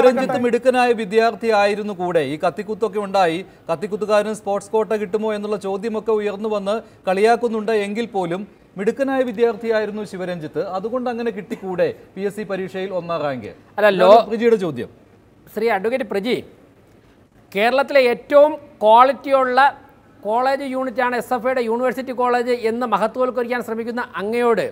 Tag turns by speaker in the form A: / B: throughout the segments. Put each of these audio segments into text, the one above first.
A: സത്യരഞ്ജിത്ത് മിടുക്കനായ വിദ്യാർത്ഥി ആയിരുന്നു കൂടെ ഈ കത്തിക്കുത്തൊക്കെ ഉണ്ടായി കത്തിക്കുത്തുകാരൻ സ്പോർട്സ് കോട്ട കിട്ടുമോ എന്നുള്ള ചോദ്യമൊക്കെ ഉയർന്നു വന്ന് കളിയാക്കുന്നുണ്ട് എങ്കിൽ പോലും മിടുക്കനായ വിദ്യാർത്ഥിയായിരുന്നു ശിവരഞ്ജിത്ത് അതുകൊണ്ട് അങ്ങനെ കിട്ടിക്കൂടെ പി എസ് സി പരീക്ഷയിൽ ഒന്നാം റാങ്ക് അല്ലല്ലോ പ്രജിയുടെ ചോദ്യം
B: ശ്രീ അഡ്വക്കേറ്റ് പ്രജി കേരളത്തിലെ ഏറ്റവും ക്വാളിറ്റിയുള്ള കോളേജ് യൂണിറ്റാണ് എസ് എഫ് ഐയുടെ യൂണിവേഴ്സിറ്റി കോളേജ് എന്ന് മഹത്വവൽക്കരിക്കാൻ ശ്രമിക്കുന്ന അങ്ങയോട്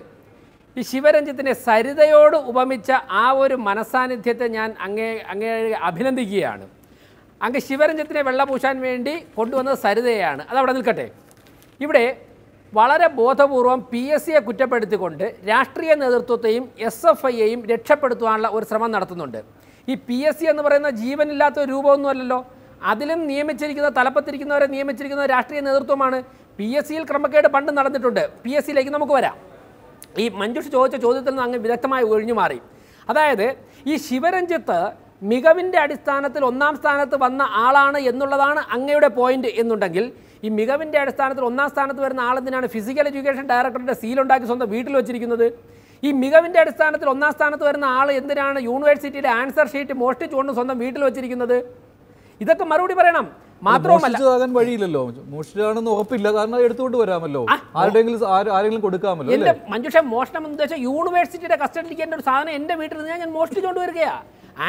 B: ഈ ശിവരഞ്ജിത്തിനെ സരിതയോട് ഉപമിച്ച ആ ഒരു മനസാന്നിധ്യത്തെ ഞാൻ അങ്ങേ അങ്ങേ അഭിനന്ദിക്കുകയാണ് അങ്ങ് ശിവരഞ്ജിത്തിനെ വെള്ളപൂശാൻ വേണ്ടി കൊണ്ടുവന്നത് സരിതയാണ് അതവിടെ നിൽക്കട്ടെ ഇവിടെ വളരെ ബോധപൂർവം പി എസ് സിയെ കുറ്റപ്പെടുത്തിക്കൊണ്ട് രാഷ്ട്രീയ നേതൃത്വത്തെയും എസ് എഫ് ഐയെയും രക്ഷപ്പെടുത്തുവാനുള്ള ഒരു ശ്രമം നടത്തുന്നുണ്ട് ഈ പി എസ് സി എന്ന് പറയുന്ന ജീവനില്ലാത്ത ഒരു രൂപമൊന്നുമല്ലല്ലോ അതിലും നിയമിച്ചിരിക്കുന്ന തലപ്പത്തിരിക്കുന്നവരെ നിയമിച്ചിരിക്കുന്ന രാഷ്ട്രീയ നേതൃത്വമാണ് പി എസ് സിയിൽ ക്രമക്കേട് പണ്ട് നടന്നിട്ടുണ്ട് പി എസ് സിയിലേക്ക് നമുക്ക് വരാം ഈ മഞ്ജുഷ് ചോദിച്ച ചോദ്യത്തിൽ നിന്ന് അങ്ങ് വിദഗ്ധമായി ഒഴിഞ്ഞു മാറി അതായത് ഈ ശിവരഞ്ജിത്ത് മികവിൻ്റെ അടിസ്ഥാനത്തിൽ ഒന്നാം സ്ഥാനത്ത് വന്ന ആളാണ് എന്നുള്ളതാണ് അങ്ങയുടെ പോയിന്റ് എന്നുണ്ടെങ്കിൽ ഈ മികവിൻ്റെ അടിസ്ഥാനത്തിൽ ഒന്നാം സ്ഥാനത്ത് വരുന്ന ആളെന്തിനാണ് ഫിസിക്കൽ എഡ്യൂക്കേഷൻ ഡയറക്ടറുടെ സീലുണ്ടാക്കി സ്വന്തം വീട്ടിൽ വെച്ചിരിക്കുന്നത് ഈ മികവിൻ്റെ അടിസ്ഥാനത്തിൽ ഒന്നാം സ്ഥാനത്ത് വരുന്ന ആൾ എന്തിനാണ് യൂണിവേഴ്സിറ്റിയുടെ ആൻസർ ഷീറ്റ് മോഷ്ടിച്ചുകൊണ്ട് സ്വന്തം വീട്ടിൽ വെച്ചിരിക്കുന്നത് ഇതൊക്കെ മറുപടി പറയണം മാത്രവുമല്ല
A: വഴിയില്ലല്ലോ മോഷ്ടിച്ചാണെന്ന് ഉറപ്പില്ല കാരണം എടുത്തുകൊണ്ട് വരാമല്ലോ ആരുടെങ്കിലും ആരെങ്കിലും കൊടുക്കാമല്ലോ എന്റെ
B: മഞ്ജുഷ മോഷണം എന്ന് വെച്ചാൽ യൂണിവേഴ്സിറ്റിയുടെ കസ്റ്റഡിയിലേക്ക് ഒരു സാധനം എന്റെ വീട്ടിൽ നിന്ന് ഞാൻ മോഷ്ടിച്ചുകൊണ്ട് വരികയാ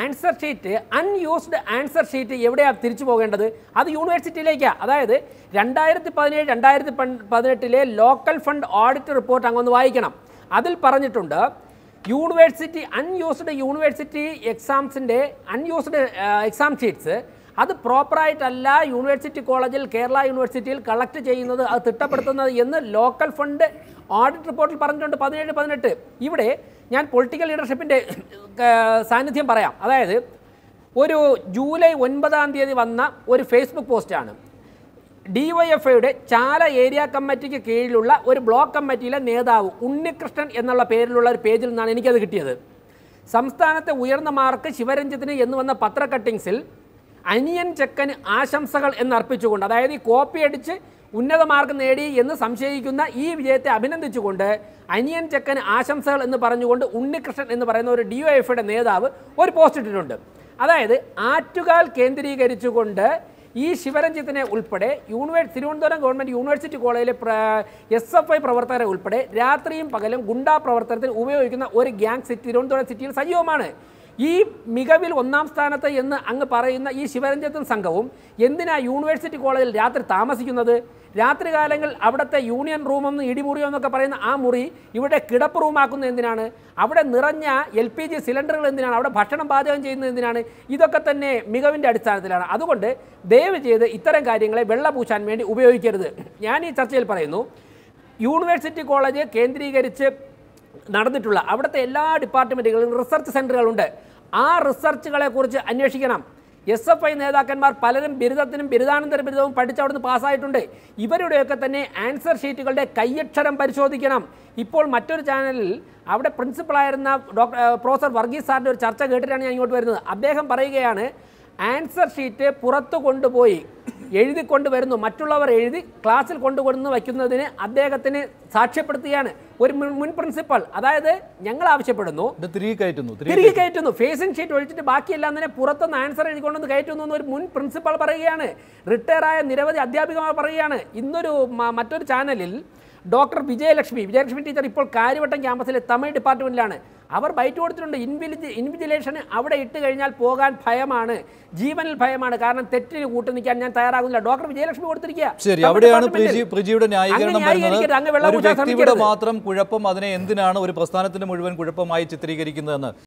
B: answer sheet unused answer sheet എവിടെയാണ് തിരിച്ചു പോകേണ്ടത് അത് യൂണിവേഴ്സിറ്റിയിലേക്കാണ് അതായത് രണ്ടായിരത്തി പതിനേഴ് രണ്ടായിരത്തി പതിനെട്ടിലെ ലോക്കൽ ഫണ്ട് ഓഡിറ്റ് റിപ്പോർട്ട് അങ്ങൊന്ന് വായിക്കണം അതിൽ പറഞ്ഞിട്ടുണ്ട് യൂണിവേഴ്സിറ്റി അൺയൂസ്ഡ് യൂണിവേഴ്സിറ്റി എക്സാംസിൻ്റെ അൺയൂസ്ഡ് എക്സാം ഷീറ്റ്സ് അത് പ്രോപ്പറായിട്ടല്ല യൂണിവേഴ്സിറ്റി കോളേജിൽ കേരള യൂണിവേഴ്സിറ്റിയിൽ കളക്ട് ചെയ്യുന്നത് അത് തിട്ടപ്പെടുത്തുന്നത് എന്ന് ലോക്കൽ ഫണ്ട് ഓഡിറ്റ് റിപ്പോർട്ടിൽ പറഞ്ഞിട്ടുണ്ട് പതിനേഴ് പതിനെട്ട് ഇവിടെ ഞാൻ പൊളിറ്റിക്കൽ ലീഡർഷിപ്പിൻ്റെ സാന്നിധ്യം പറയാം അതായത് ഒരു ജൂലൈ ഒൻപതാം തീയതി വന്ന ഒരു ഫേസ്ബുക്ക് പോസ്റ്റാണ് ഡി വൈ എഫ് ഐയുടെ ചാല ഏരിയ കമ്മിറ്റിക്ക് കീഴിലുള്ള ഒരു ബ്ലോക്ക് കമ്മിറ്റിയിലെ നേതാവ് ഉണ്ണികൃഷ്ണൻ എന്നുള്ള പേരിലുള്ള ഒരു പേജിൽ നിന്നാണ് എനിക്കത് കിട്ടിയത് സംസ്ഥാനത്തെ ഉയർന്ന മാർക്ക് ശിവരഞ്ജിത്തിന് എന്ന് വന്ന പത്ര കട്ടിങ്സിൽ അനിയൻ ചെക്കന് ആശംസകൾ എന്നർപ്പിച്ചുകൊണ്ട് അതായത് ഈ അടിച്ച് ഉന്നത മാർഗം നേടി എന്ന് സംശയിക്കുന്ന ഈ വിജയത്തെ അഭിനന്ദിച്ചുകൊണ്ട് അനിയൻ ചെക്കന് ആശംസകൾ എന്ന് പറഞ്ഞുകൊണ്ട് ഉണ്ണികൃഷ്ണൻ എന്ന് പറയുന്ന ഒരു ഡി എഫിയുടെ നേതാവ് ഒരു പോസ്റ്റ് ഇട്ടിട്ടുണ്ട് അതായത് ആറ്റുകാൽ കേന്ദ്രീകരിച്ചുകൊണ്ട് ഈ ശിവരഞ്ജിത്തിനെ ഉൾപ്പെടെ യൂണിവേഴ്സ് തിരുവനന്തപുരം ഗവൺമെൻറ് യൂണിവേഴ്സിറ്റി കോളേജിലെ എസ് എഫ് ഐ പ്രവർത്തകരെ ഉൾപ്പെടെ രാത്രിയും പകലും ഗുണ്ടാ പ്രവർത്തനത്തിൽ ഉപയോഗിക്കുന്ന ഒരു ഗ്യാങ് സിറ്റി തിരുവനന്തപുരം സിറ്റിയിൽ സജീവമാണ് ഈ മികവിൽ ഒന്നാം സ്ഥാനത്ത് എന്ന് അങ്ങ് പറയുന്ന ഈ ശിവരഞ്ജത്തും സംഘവും എന്തിനാ യൂണിവേഴ്സിറ്റി കോളേജിൽ രാത്രി താമസിക്കുന്നത് കാലങ്ങൾ അവിടുത്തെ യൂണിയൻ റൂമെന്ന് ഇടിമുറിയോ എന്നൊക്കെ പറയുന്ന ആ മുറി ഇവിടെ കിടപ്പ് റൂമാക്കുന്നത് എന്തിനാണ് അവിടെ നിറഞ്ഞ എൽ പി ജി സിലിണ്ടറുകൾ എന്തിനാണ് അവിടെ ഭക്ഷണം പാചകം ചെയ്യുന്നത് എന്തിനാണ് ഇതൊക്കെ തന്നെ മികവിൻ്റെ അടിസ്ഥാനത്തിലാണ് അതുകൊണ്ട് ദയവ് ചെയ്ത് ഇത്തരം കാര്യങ്ങളെ വെള്ള പൂശാൻ വേണ്ടി ഉപയോഗിക്കരുത് ഞാൻ ഈ ചർച്ചയിൽ പറയുന്നു യൂണിവേഴ്സിറ്റി കോളേജ് കേന്ദ്രീകരിച്ച് നടന്നിട്ടുള്ള അവിടുത്തെ എല്ലാ ഡിപ്പാർട്ട്മെൻറ്റുകളിലും റിസർച്ച് സെൻറ്ററുകളുണ്ട് ആ റിസർച്ചുകളെ കുറിച്ച് അന്വേഷിക്കണം എസ് എഫ് ഐ നേതാക്കന്മാർ പലരും ബിരുദത്തിനും ബിരുദാനന്തര ബിരുദവും പഠിച്ച് അവിടുന്ന് പാസ്സായിട്ടുണ്ട് ഇവരുടെയൊക്കെ തന്നെ ആൻസർ ഷീറ്റുകളുടെ കയ്യക്ഷരം പരിശോധിക്കണം ഇപ്പോൾ മറ്റൊരു ചാനലിൽ അവിടെ പ്രിൻസിപ്പളായിരുന്ന ഡോക്ടർ പ്രൊഫസർ വർഗീസ് സാറിൻ്റെ ഒരു ചർച്ച കേട്ടിട്ടാണ് ഞാൻ ഇങ്ങോട്ട് വരുന്നത് അദ്ദേഹം പറയുകയാണ് ആൻസർ ഷീറ്റ് പുറത്തു കൊണ്ടുപോയി എഴുതി കൊണ്ടുവരുന്നു മറ്റുള്ളവർ എഴുതി ക്ലാസ്സിൽ കൊണ്ടുവരുന്ന വയ്ക്കുന്നതിന് അദ്ദേഹത്തിന് സാക്ഷ്യപ്പെടുത്തുകയാണ് ഒരു മുൻ പ്രിൻസിപ്പൽ അതായത് ഞങ്ങൾ ആവശ്യപ്പെടുന്നു
A: തിരികെ
B: കയറ്റുന്നു ഫേസിംഗ് ഷീറ്റ് ഒഴിച്ചിട്ട് ബാക്കിയെല്ലാം തന്നെ പുറത്തുനിന്ന് ആൻസർ എഴുതിക്കൊണ്ടെന്ന് കയറ്റുന്നു എന്ന് ഒരു മുൻ പ്രിൻസിപ്പൽ പറയുകയാണ് റിട്ടയർ ആയ നിരവധി അധ്യാപികമാർ പറയുകയാണ് ഇന്നൊരു മറ്റൊരു ചാനലിൽ ഡോക്ടർ വിജയലക്ഷ്മി വിജയലക്ഷ്മി ടീച്ചർ ഇപ്പോൾ കാര്യവട്ടം ക്യാമ്പസിലെ തമിഴ് ഡിപ്പാർട്ട്മെൻറ്റിലാണ് അവർ ബൈറ്റ് കൊടുത്തിട്ടുണ്ട് ഇൻവിലി ഇൻവിജിലേഷന് അവിടെ ഇട്ട് കഴിഞ്ഞാൽ പോകാൻ ഭയമാണ് ജീവനിൽ ഭയമാണ് കാരണം തെറ്റിന് കൂട്ടു നിൽക്കാൻ ഞാൻ തയ്യാറാകുന്നില്ല ഡോക്ടർ വിജയലക്ഷ്മി കൊടുത്തിരിക്കുക ശരി പ്രിജിയുടെ
A: മാത്രം കുഴപ്പം അതിനെ എന്തിനാണ് ഒരു പ്രസ്ഥാനത്തിന് മുഴുവൻ കുഴപ്പമായി ചിത്രീകരിക്കുന്നതെന്ന്